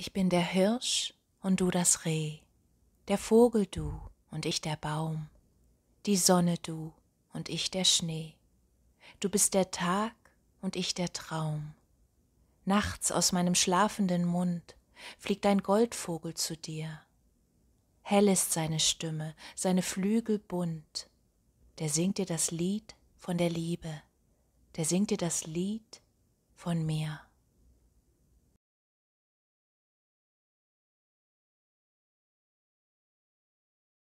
Ich bin der Hirsch und du das Reh, der Vogel du und ich der Baum, die Sonne du und ich der Schnee. Du bist der Tag und ich der Traum. Nachts aus meinem schlafenden Mund fliegt ein Goldvogel zu dir. Hell ist seine Stimme, seine Flügel bunt. Der singt dir das Lied von der Liebe, der singt dir das Lied von mir.